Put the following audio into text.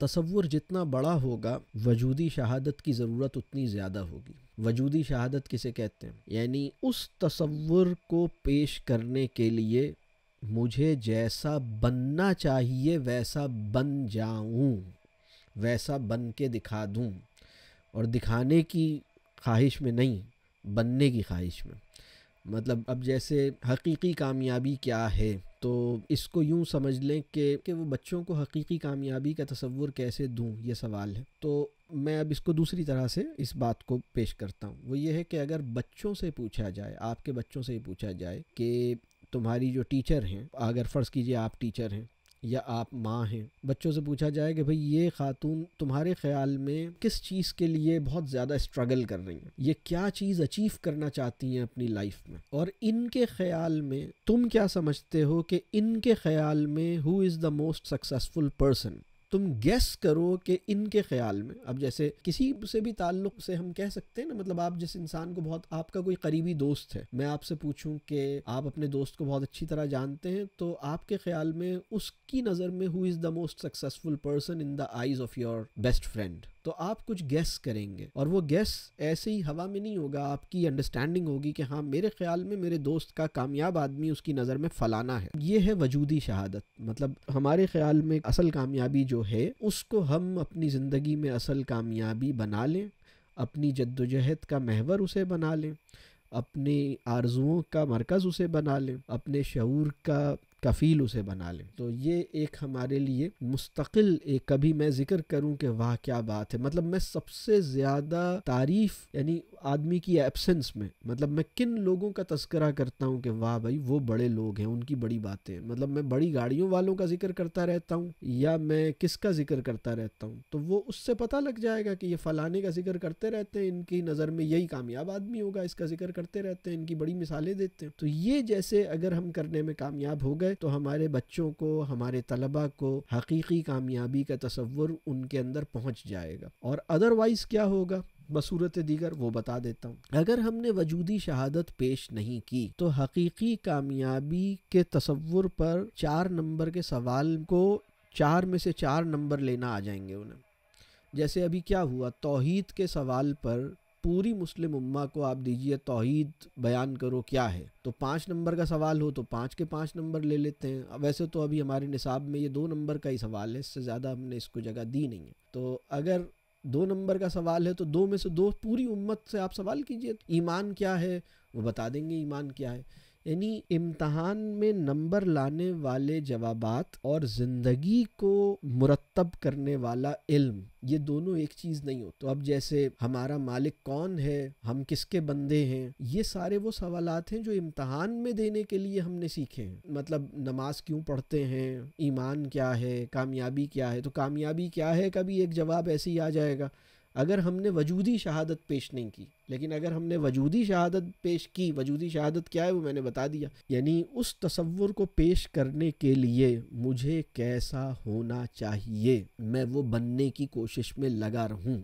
तस्वुर जितना बड़ा होगा वजूदी शहादत की ज़रूरत उतनी ज़्यादा होगी वजूदी शहादत किसे कहते हैं यानी उस तस्वुर को पेश करने के लिए मुझे जैसा बनना चाहिए वैसा बन जाऊं वैसा बन के दिखा दूं और दिखाने की ख्वाहिश में नहीं बनने की ख्वाहिश में मतलब अब जैसे हकीकी कामयाबी क्या है तो इसको यूँ समझ लें कि कि वो बच्चों को हकीकी कामयाबी का तस्वुर कैसे दूँ ये सवाल है तो मैं अब इसको दूसरी तरह से इस बात को पेश करता हूँ वो ये है कि अगर बच्चों से पूछा जाए आपके बच्चों से पूछा जाए कि तुम्हारी जो टीचर हैं अगर फ़र्ज़ कीजिए आप टीचर हैं या आप माँ हैं बच्चों से पूछा जाए कि भाई ये खातून तुम्हारे ख्याल में किस चीज़ के लिए बहुत ज़्यादा स्ट्रगल कर रही हैं ये क्या चीज़ अचीव करना चाहती हैं अपनी लाइफ में और इनके ख्याल में तुम क्या समझते हो कि इनके ख्याल में who is the most successful person तुम गेस करो कि इनके ख्याल में अब जैसे किसी से भी ताल्लुक से हम कह सकते हैं ना मतलब आप जिस इंसान को बहुत आपका कोई करीबी दोस्त है मैं आपसे पूछूं कि आप अपने दोस्त को बहुत अच्छी तरह जानते हैं तो आपके ख्याल में उसकी नज़र में who is the most successful person in the eyes of your best friend तो आप कुछ गैस करेंगे और वो गैस ऐसे ही हवा में नहीं होगा आपकी अंडरस्टैंडिंग होगी कि हाँ मेरे ख्याल में मेरे दोस्त का कामयाब आदमी उसकी नज़र में फलाना है ये है वजूदी शहादत मतलब हमारे ख्याल में असल कामयाबी जो है उसको हम अपनी ज़िंदगी में असल कामयाबी बना लें अपनी जद्दोजहद का महवर उसे बना लें अपने आरजुओं का मरकज़ उसे बना लें अपने शूर का कफ़ील उसे बना लें तो ये एक हमारे लिए मुस्तकिल एक कभी मैं ज़िक्र करूं कि वाह क्या बात है मतलब मैं सबसे ज़्यादा तारीफ यानी आदमी की एबसेंस में मतलब मैं किन लोगों का तस्करा करता हूँ कि वाह भाई वो बड़े लोग हैं उनकी बड़ी बातें मतलब मैं बड़ी गाड़ियों वालों का जिक्र करता रहता हूँ या मैं किसका जिक्र करता रहता हूँ तो वो उससे पता लग जाएगा कि ये फलाने का जिक्र करते रहते हैं इनकी नज़र में यही कामयाब आदमी होगा इसका जिक्र करते रहते हैं इनकी बड़ी मिसालें देते हैं तो ये जैसे अगर हम करने में कामयाब हो गए जाए तो हमारे बच्चों को हमारे तलबा को हकीकी कामयाबी का तस्वुर उनके अंदर पहुँच जाएगा और अदरवाइज़ क्या होगा बसूरत दीगर वो बता देता हूँ अगर हमने वजूदी शहादत पेश नहीं की तो हकीकी कामयाबी के तस्वुर पर चार नंबर के सवाल को चार में से चार नंबर लेना आ जाएंगे उन्हें जैसे अभी क्या हुआ तोहहीद के सवाल पर पूरी मुस्लिम उम्मा को आप दीजिए तोहद बयान करो क्या है तो पाँच नंबर का सवाल हो तो पाँच के पाँच नंबर ले लेते हैं वैसे तो अभी हमारे निसाब में ये दो नंबर का ही सवाल है इससे ज़्यादा हमने इसको जगह दी नहीं है तो अगर दो नंबर का सवाल है तो दो में से दो पूरी उम्मत से आप सवाल कीजिए ईमान क्या है वो बता देंगे ईमान क्या है यानी इम्तहान में नंबर लाने वाले जवाबात और ज़िंदगी को मुरतब करने वाला इल्म ये दोनों एक चीज़ नहीं हो तो अब जैसे हमारा मालिक कौन है हम किसके बंदे हैं ये सारे वो सवाल हैं जो इम्तहान में देने के लिए हमने सीखे हैं मतलब नमाज क्यों पढ़ते हैं ईमान क्या है कामयाबी क्या है तो कामयाबी क्या है कभी एक जवाब ऐसे ही आ जाएगा अगर हमने वजूदी शहादत पेश नहीं की लेकिन अगर हमने वजूदी शहादत पेश की वजूदी शहादत क्या है वो मैंने बता दिया यानी उस तस्वुर को पेश करने के लिए मुझे कैसा होना चाहिए मैं वो बनने की कोशिश में लगा रहूँ